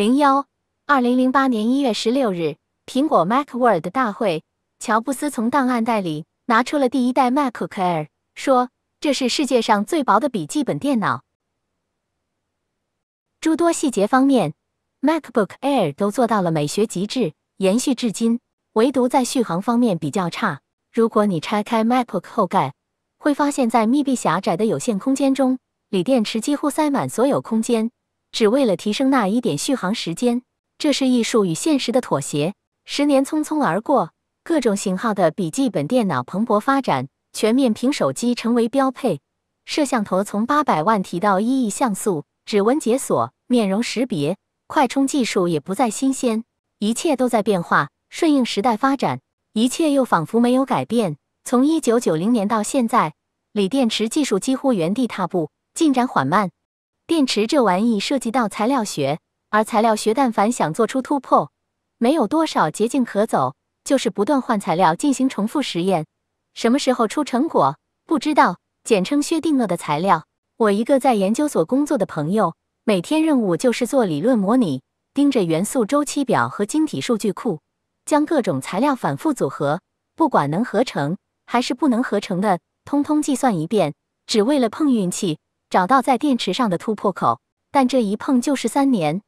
零幺，二零零八年一月十六日，苹果 MacWorld 大会，乔布斯从档案袋里拿出了第一代 MacBook Air，说这是世界上最薄的笔记本电脑。诸多细节方面，MacBook Air 都做到了美学极致，延续至今，唯独在续航方面比较差。如果你拆开 MacBook 后盖，会发现在密闭狭窄的有限空间中，锂电池几乎塞满所有空间。只为了提升那一点续航时间，这是艺术与现实的妥协。十年匆匆而过，各种型号的笔记本电脑蓬勃发展，全面屏手机成为标配，摄像头从八百万提到一亿像素，指纹解锁、面容识别、快充技术也不再新鲜。一切都在变化，顺应时代发展；一切又仿佛没有改变。从一九九零年到现在，锂电池技术几乎原地踏步，进展缓慢。电池这玩意涉及到材料学，而材料学但凡想做出突破，没有多少捷径可走，就是不断换材料进行重复实验。什么时候出成果不知道，简称薛定谔的材料。我一个在研究所工作的朋友，每天任务就是做理论模拟，盯着元素周期表和晶体数据库，将各种材料反复组合，不管能合成还是不能合成的，通通计算一遍，只为了碰运气。找到在电池上的突破口，但这一碰就是三年。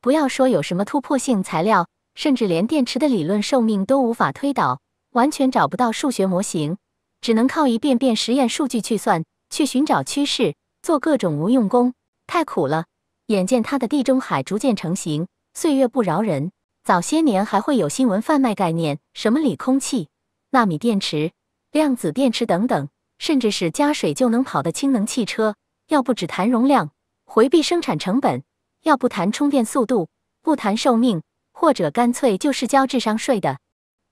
不要说有什么突破性材料，甚至连电池的理论寿命都无法推导，完全找不到数学模型，只能靠一遍遍实验数据去算、去寻找趋势、做各种无用功，太苦了。眼见它的地中海逐渐成型，岁月不饶人。早些年还会有新闻贩卖概念，什么锂空气、纳米电池、量子电池等等，甚至是加水就能跑的氢能汽车。要不只谈容量，回避生产成本；要不谈充电速度，不谈寿命，或者干脆就是交智商税的。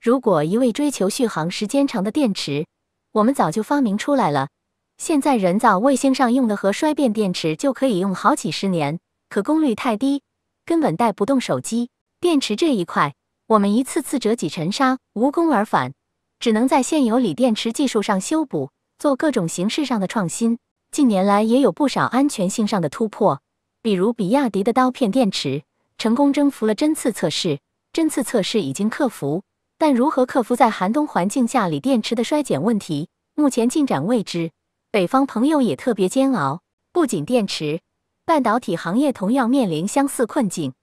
如果一味追求续航时间长的电池，我们早就发明出来了。现在人造卫星上用的核衰变电池就可以用好几十年，可功率太低，根本带不动手机电池这一块。我们一次次折戟沉沙，无功而返，只能在现有锂电池技术上修补，做各种形式上的创新。近年来也有不少安全性上的突破，比如比亚迪的刀片电池成功征服了针刺测试。针刺测试已经克服，但如何克服在寒冬环境下锂电池的衰减问题，目前进展未知。北方朋友也特别煎熬，不仅电池，半导体行业同样面临相似困境。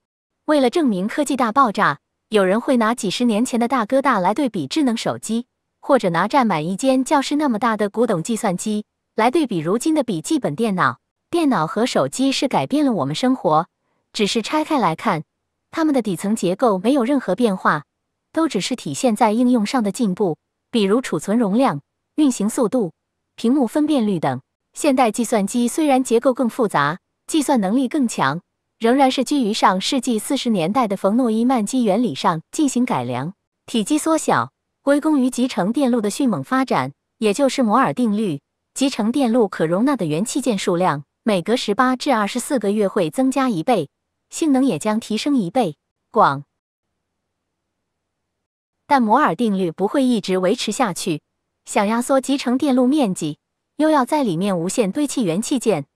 为了证明科技大爆炸，有人会拿几十年前的大哥大来对比智能手机，或者拿占满一间教室那么大的古董计算机。来对比，如今的笔记本电脑、电脑和手机是改变了我们生活，只是拆开来看，它们的底层结构没有任何变化，都只是体现在应用上的进步，比如储存容量、运行速度、屏幕分辨率等。现代计算机虽然结构更复杂，计算能力更强，仍然是基于上世纪四十年代的冯诺依曼机原理上进行改良，体积缩小归功于集成电路的迅猛发展，也就是摩尔定律。集成电路可容纳的元器件数量，每隔十八至二十四个月会增加一倍，性能也将提升一倍。广，但摩尔定律不会一直维持下去。想压缩集成电路面积，又要在里面无限堆砌元器件，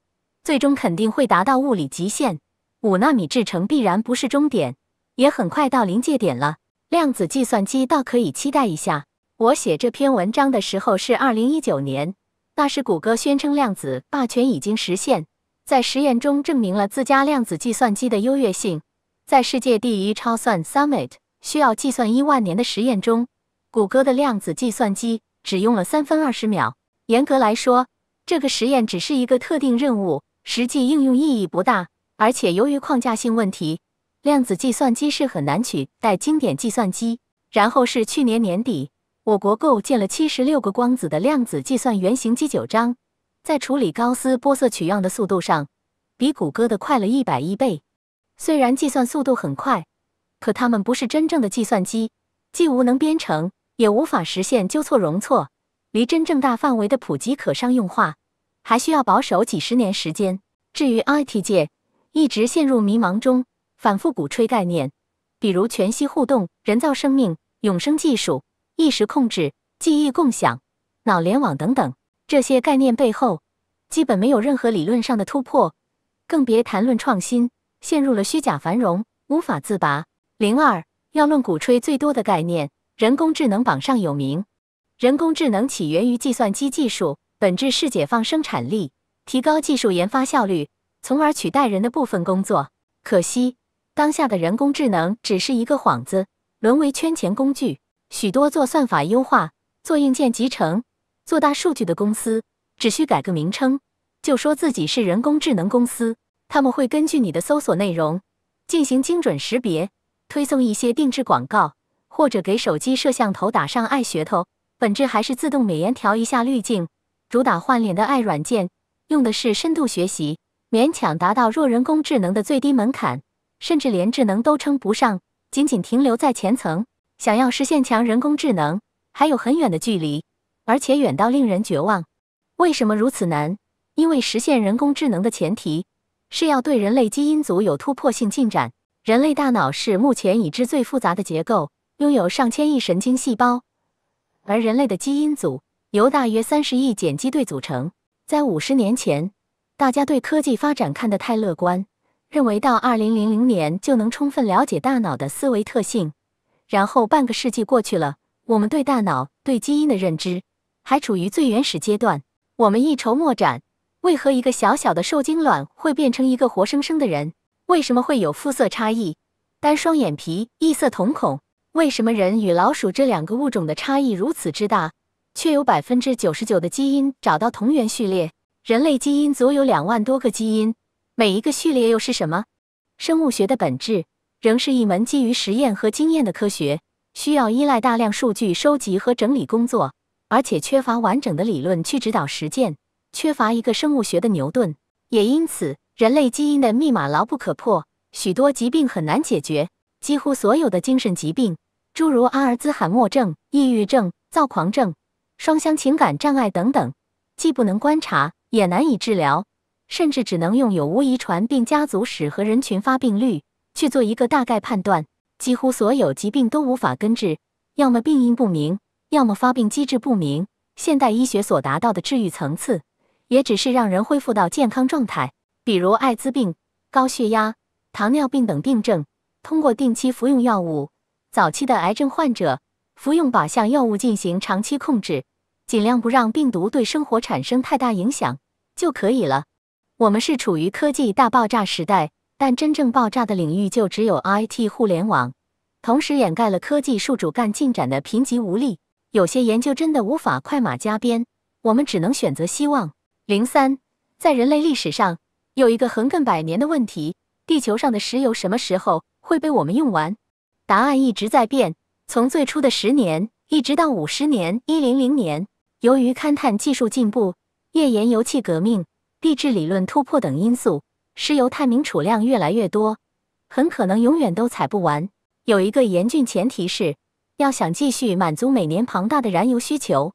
最终肯定会达到物理极限。五纳米制程必然不是终点，也很快到临界点了。量子计算机倒可以期待一下。我写这篇文章的时候是二零一九年。那是谷歌宣称量子霸权已经实现，在实验中证明了自家量子计算机的优越性。在世界第一超算 Summit 需要计算一万年的实验中，谷歌的量子计算机只用了三分二十秒。严格来说，这个实验只是一个特定任务，实际应用意义不大。而且由于框架性问题，量子计算机是很难取代经典计算机。然后是去年年底。我国构建了七十六个光子的量子计算原型机九章，在处理高斯波色取样的速度上，比谷歌的快了一百亿倍。虽然计算速度很快，可他们不是真正的计算机，既无能编程，也无法实现纠错容错，离真正大范围的普及可商用化，还需要保守几十年时间。至于 IT 界，一直陷入迷茫中，反复鼓吹概念，比如全息互动、人造生命、永生技术。意识控制、记忆共享、脑联网等等，这些概念背后基本没有任何理论上的突破，更别谈论创新，陷入了虚假繁荣，无法自拔。零二要论鼓吹最多的概念，人工智能榜上有名。人工智能起源于计算机技术，本质是解放生产力，提高技术研发效率，从而取代人的部分工作。可惜，当下的人工智能只是一个幌子，沦为圈钱工具。许多做算法优化、做硬件集成、做大数据的公司，只需改个名称，就说自己是人工智能公司。他们会根据你的搜索内容进行精准识别，推送一些定制广告，或者给手机摄像头打上爱噱头。本质还是自动美颜、调一下滤镜、主打换脸的爱软件，用的是深度学习，勉强达到弱人工智能的最低门槛，甚至连智能都称不上，仅仅停留在前层。想要实现强人工智能，还有很远的距离，而且远到令人绝望。为什么如此难？因为实现人工智能的前提是要对人类基因组有突破性进展。人类大脑是目前已知最复杂的结构，拥有上千亿神经细胞，而人类的基因组由大约三十亿碱基对组成。在五十年前，大家对科技发展看得太乐观，认为到二零零零年就能充分了解大脑的思维特性。然后半个世纪过去了，我们对大脑、对基因的认知还处于最原始阶段。我们一筹莫展：为何一个小小的受精卵会变成一个活生生的人？为什么会有肤色差异、单双眼皮、异色瞳孔？为什么人与老鼠这两个物种的差异如此之大，却有百分之九十九的基因找到同源序列？人类基因足有两万多个基因，每一个序列又是什么？生物学的本质。仍是一门基于实验和经验的科学，需要依赖大量数据收集和整理工作，而且缺乏完整的理论去指导实践，缺乏一个生物学的牛顿。也因此，人类基因的密码牢不可破，许多疾病很难解决。几乎所有的精神疾病，诸如阿尔兹海默症、抑郁症、躁狂症、双相情感障碍等等，既不能观察，也难以治疗，甚至只能用有无遗传病家族史和人群发病率。去做一个大概判断，几乎所有疾病都无法根治，要么病因不明，要么发病机制不明。现代医学所达到的治愈层次，也只是让人恢复到健康状态。比如艾滋病、高血压、糖尿病等病症，通过定期服用药物；早期的癌症患者服用靶向药物进行长期控制，尽量不让病毒对生活产生太大影响就可以了。我们是处于科技大爆炸时代。但真正爆炸的领域就只有 I T 互联网，同时掩盖了科技树主干进展的贫瘠无力。有些研究真的无法快马加鞭，我们只能选择希望。零三，在人类历史上有一个横亘百年的问题：地球上的石油什么时候会被我们用完？答案一直在变，从最初的十年，一直到五十年、一零零年。由于勘探技术进步、页岩油气革命、地质理论突破等因素。石油探明储量越来越多，很可能永远都采不完。有一个严峻前提是，要想继续满足每年庞大的燃油需求，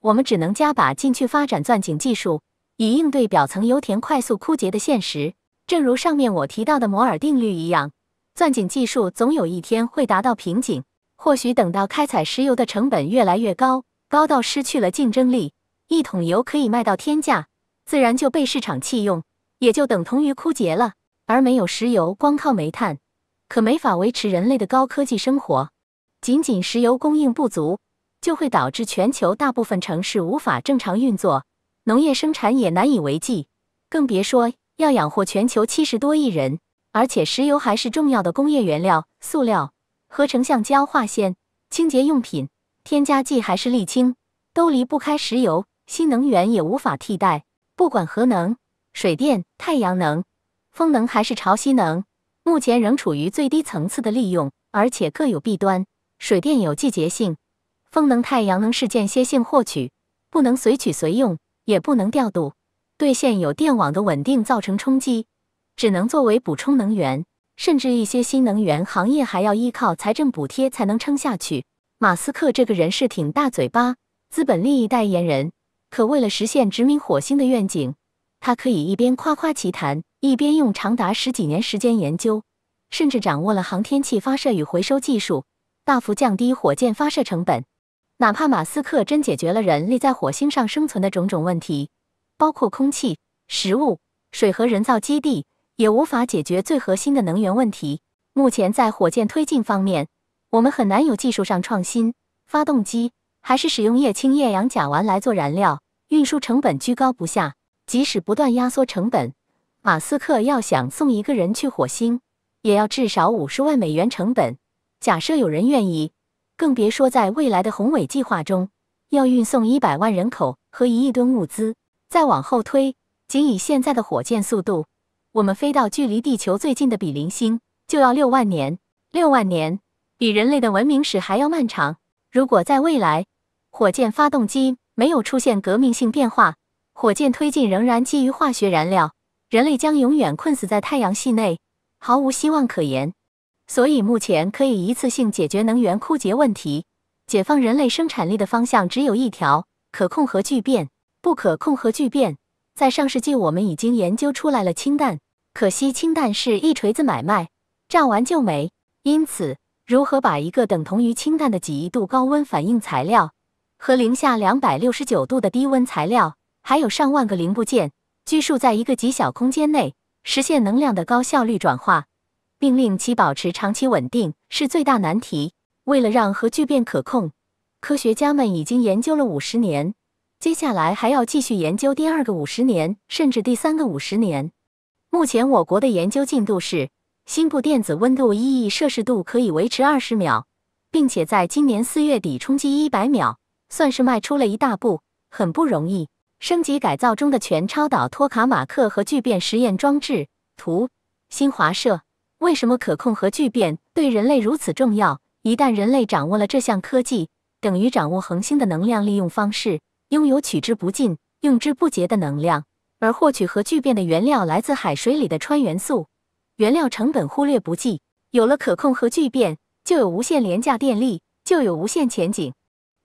我们只能加把劲去发展钻井技术，以应对表层油田快速枯竭的现实。正如上面我提到的摩尔定律一样，钻井技术总有一天会达到瓶颈。或许等到开采石油的成本越来越高，高到失去了竞争力，一桶油可以卖到天价，自然就被市场弃用。也就等同于枯竭了，而没有石油，光靠煤炭，可没法维持人类的高科技生活。仅仅石油供应不足，就会导致全球大部分城市无法正常运作，农业生产也难以为继，更别说要养活全球七十多亿人。而且，石油还是重要的工业原料，塑料、合成橡胶、化纤、清洁用品、添加剂还是沥青，都离不开石油。新能源也无法替代，不管核能。水电、太阳能、风能还是潮汐能，目前仍处于最低层次的利用，而且各有弊端。水电有季节性，风能、太阳能是间歇性获取，不能随取随用，也不能调度，对现有电网的稳定造成冲击，只能作为补充能源。甚至一些新能源行业还要依靠财政补贴才能撑下去。马斯克这个人是挺大嘴巴，资本利益代言人，可为了实现殖民火星的愿景。他可以一边夸夸其谈，一边用长达十几年时间研究，甚至掌握了航天器发射与回收技术，大幅降低火箭发射成本。哪怕马斯克真解决了人类在火星上生存的种种问题，包括空气、食物、水和人造基地，也无法解决最核心的能源问题。目前在火箭推进方面，我们很难有技术上创新，发动机还是使用液氢、液氧、甲烷来做燃料，运输成本居高不下。即使不断压缩成本，马斯克要想送一个人去火星，也要至少五十万美元成本。假设有人愿意，更别说在未来的宏伟计划中，要运送一百万人口和一亿吨物资。再往后推，仅以现在的火箭速度，我们飞到距离地球最近的比邻星，就要六万年。六万年比人类的文明史还要漫长。如果在未来，火箭发动机没有出现革命性变化，火箭推进仍然基于化学燃料，人类将永远困死在太阳系内，毫无希望可言。所以目前可以一次性解决能源枯竭问题、解放人类生产力的方向只有一条：可控核聚变。不可控核聚变，在上世纪我们已经研究出来了氢弹，可惜氢弹是一锤子买卖，炸完就没。因此，如何把一个等同于氢弹的几亿度高温反应材料和零下两百六十九度的低温材料？还有上万个零部件拘束在一个极小空间内，实现能量的高效率转化，并令其保持长期稳定是最大难题。为了让核聚变可控，科学家们已经研究了五十年，接下来还要继续研究第二个五十年，甚至第三个五十年。目前我国的研究进度是，新部电子温度一亿摄氏度可以维持二十秒，并且在今年四月底冲击一百秒，算是迈出了一大步，很不容易。升级改造中的全超导托卡马克和聚变实验装置图，新华社。为什么可控核聚变对人类如此重要？一旦人类掌握了这项科技，等于掌握恒星的能量利用方式，拥有取之不尽、用之不竭的能量。而获取核聚变的原料来自海水里的氚元素，原料成本忽略不计。有了可控核聚变，就有无限廉价电力，就有无限前景。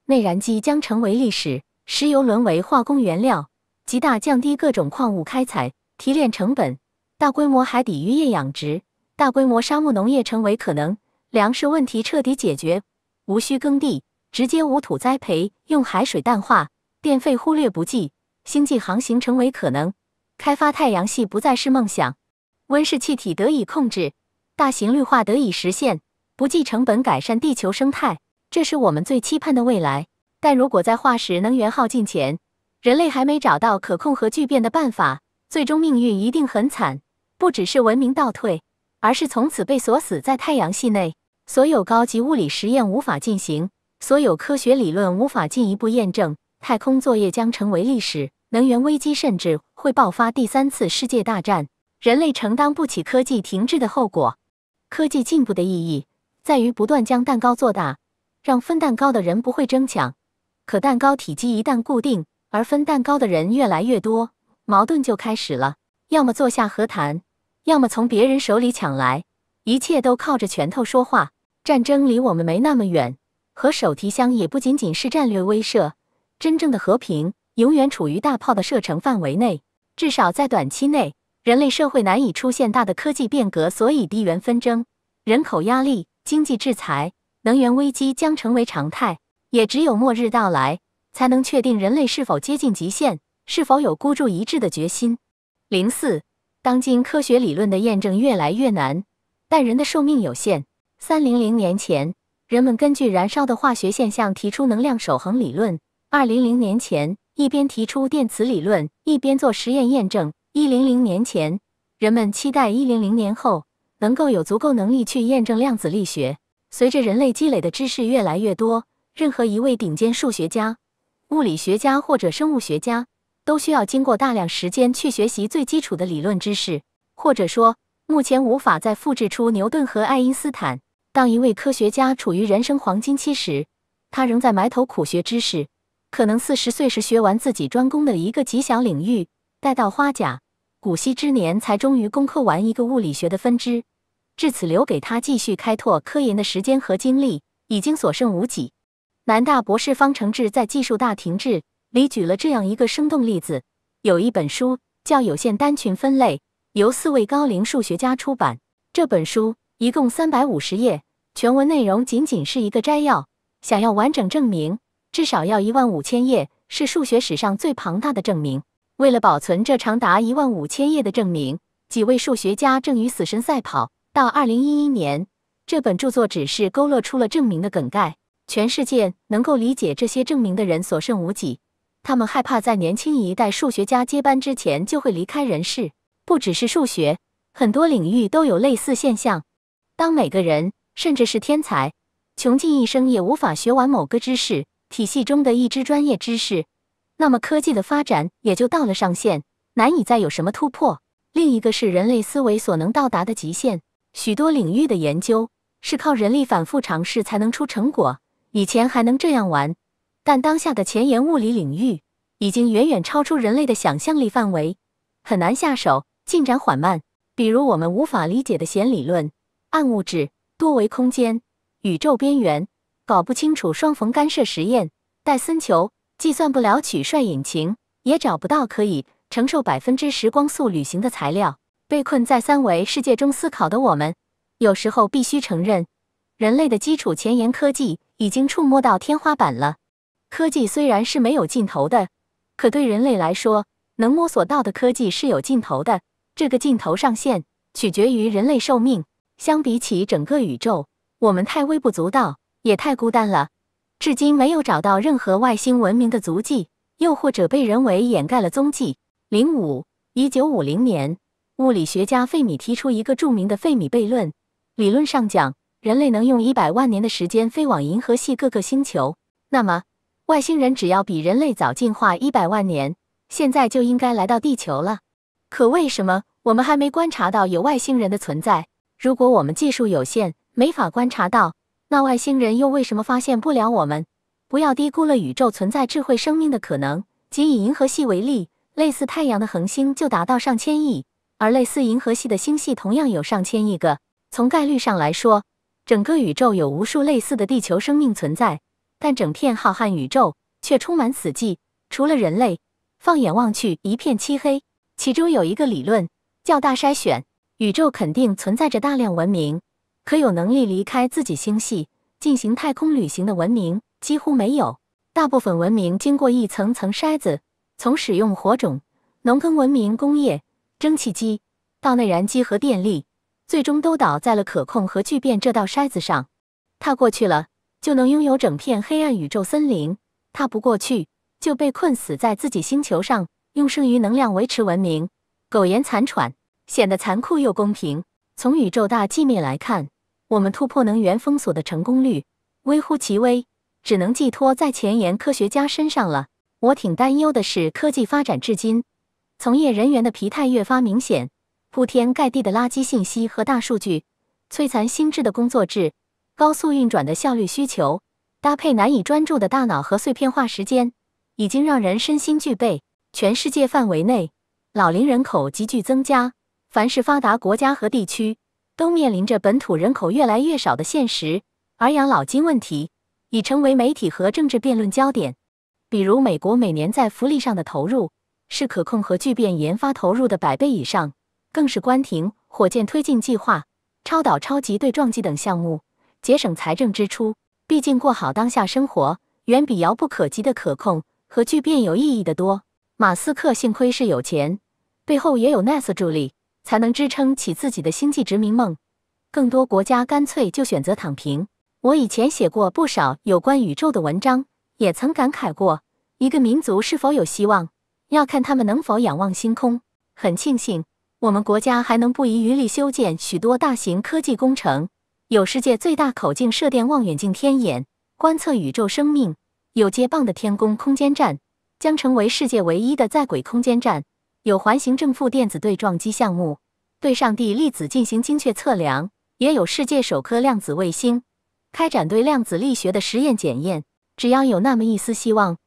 内燃机将成为历史。石油沦为化工原料，极大降低各种矿物开采提炼成本；大规模海底渔业养殖，大规模沙漠农业成为可能，粮食问题彻底解决，无需耕地，直接无土栽培，用海水淡化，电费忽略不计，星际航行成为可能，开发太阳系不再是梦想，温室气体得以控制，大型绿化得以实现，不计成本改善地球生态，这是我们最期盼的未来。但如果在化石能源耗尽前，人类还没找到可控核聚变的办法，最终命运一定很惨。不只是文明倒退，而是从此被锁死在太阳系内，所有高级物理实验无法进行，所有科学理论无法进一步验证，太空作业将成为历史，能源危机甚至会爆发第三次世界大战。人类承担不起科技停滞的后果。科技进步的意义在于不断将蛋糕做大，让分蛋糕的人不会争抢。可蛋糕体积一旦固定，而分蛋糕的人越来越多，矛盾就开始了。要么坐下和谈，要么从别人手里抢来。一切都靠着拳头说话，战争离我们没那么远。和手提箱也不仅仅是战略威慑，真正的和平永远处于大炮的射程范围内。至少在短期内，人类社会难以出现大的科技变革，所以地缘纷争、人口压力、经济制裁、能源危机将成为常态。也只有末日到来，才能确定人类是否接近极限，是否有孤注一掷的决心。零四，当今科学理论的验证越来越难，但人的寿命有限。三零零年前，人们根据燃烧的化学现象提出能量守恒理论；二零零年前，一边提出电磁理论，一边做实验验证；一零零年前，人们期待一零零年后能够有足够能力去验证量子力学。随着人类积累的知识越来越多。任何一位顶尖数学家、物理学家或者生物学家，都需要经过大量时间去学习最基础的理论知识，或者说，目前无法再复制出牛顿和爱因斯坦。当一位科学家处于人生黄金期时，他仍在埋头苦学知识，可能四十岁时学完自己专攻的一个吉祥领域，待到花甲、古稀之年才终于攻克完一个物理学的分支，至此留给他继续开拓科研的时间和精力已经所剩无几。南大博士方程志在技术大停滞里举了这样一个生动例子：有一本书叫《有限单群分类》，由四位高龄数学家出版。这本书一共三百五十页，全文内容仅仅是一个摘要。想要完整证明，至少要一万五千页，是数学史上最庞大的证明。为了保存这长达一万五千页的证明，几位数学家正与死神赛跑。到二零一一年，这本著作只是勾勒出了证明的梗概。全世界能够理解这些证明的人所剩无几，他们害怕在年轻一代数学家接班之前就会离开人世。不只是数学，很多领域都有类似现象。当每个人，甚至是天才，穷尽一生也无法学完某个知识体系中的一支专业知识，那么科技的发展也就到了上限，难以再有什么突破。另一个是人类思维所能到达的极限，许多领域的研究是靠人力反复尝试才能出成果。以前还能这样玩，但当下的前沿物理领域已经远远超出人类的想象力范围，很难下手，进展缓慢。比如我们无法理解的弦理论、暗物质、多维空间、宇宙边缘，搞不清楚双缝干涉实验、戴森球，计算不了曲率引擎，也找不到可以承受百分之十光速旅行的材料。被困在三维世界中思考的我们，有时候必须承认。人类的基础前沿科技已经触摸到天花板了。科技虽然是没有尽头的，可对人类来说，能摸索到的科技是有尽头的。这个尽头上限取决于人类寿命。相比起整个宇宙，我们太微不足道，也太孤单了。至今没有找到任何外星文明的足迹，又或者被人为掩盖了踪迹。零五一九五零年，物理学家费米提出一个著名的费米悖论。理论上讲。人类能用一百万年的时间飞往银河系各个星球，那么外星人只要比人类早进化一百万年，现在就应该来到地球了。可为什么我们还没观察到有外星人的存在？如果我们技术有限，没法观察到，那外星人又为什么发现不了我们？不要低估了宇宙存在智慧生命的可能。仅以银河系为例，类似太阳的恒星就达到上千亿，而类似银河系的星系同样有上千亿个。从概率上来说，整个宇宙有无数类似的地球生命存在，但整片浩瀚宇宙却充满死寂，除了人类，放眼望去一片漆黑。其中有一个理论叫“大筛选”，宇宙肯定存在着大量文明，可有能力离开自己星系进行太空旅行的文明几乎没有。大部分文明经过一层层筛子，从使用火种、农耕文明、工业、蒸汽机，到内燃机和电力。最终都倒在了可控核聚变这道筛子上，踏过去了就能拥有整片黑暗宇宙森林，踏不过去就被困死在自己星球上，用剩余能量维持文明，苟延残喘，显得残酷又公平。从宇宙大寂灭来看，我们突破能源封锁的成功率微乎其微，只能寄托在前沿科学家身上了。我挺担忧的是，科技发展至今，从业人员的疲态越发明显。铺天盖地的垃圾信息和大数据，摧残心智的工作制，高速运转的效率需求，搭配难以专注的大脑和碎片化时间，已经让人身心俱惫。全世界范围内，老龄人口急剧增加，凡是发达国家和地区都面临着本土人口越来越少的现实，而养老金问题已成为媒体和政治辩论焦点。比如，美国每年在福利上的投入是可控和聚变研发投入的百倍以上。更是关停火箭推进计划、超导超级对撞机等项目，节省财政支出。毕竟过好当下生活，远比遥不可及的可控和巨变有意义的多。马斯克幸亏是有钱，背后也有 NASA 助力，才能支撑起自己的星际殖民梦。更多国家干脆就选择躺平。我以前写过不少有关宇宙的文章，也曾感慨过：一个民族是否有希望，要看他们能否仰望星空。很庆幸。我们国家还能不遗余力修建许多大型科技工程，有世界最大口径射电望远镜“天眼”，观测宇宙生命；有“接棒的天宫”空间站，将成为世界唯一的在轨空间站；有环形正负电子对撞机项目，对上帝粒子进行精确测量；也有世界首颗量子卫星，开展对量子力学的实验检验。只要有那么一丝希望。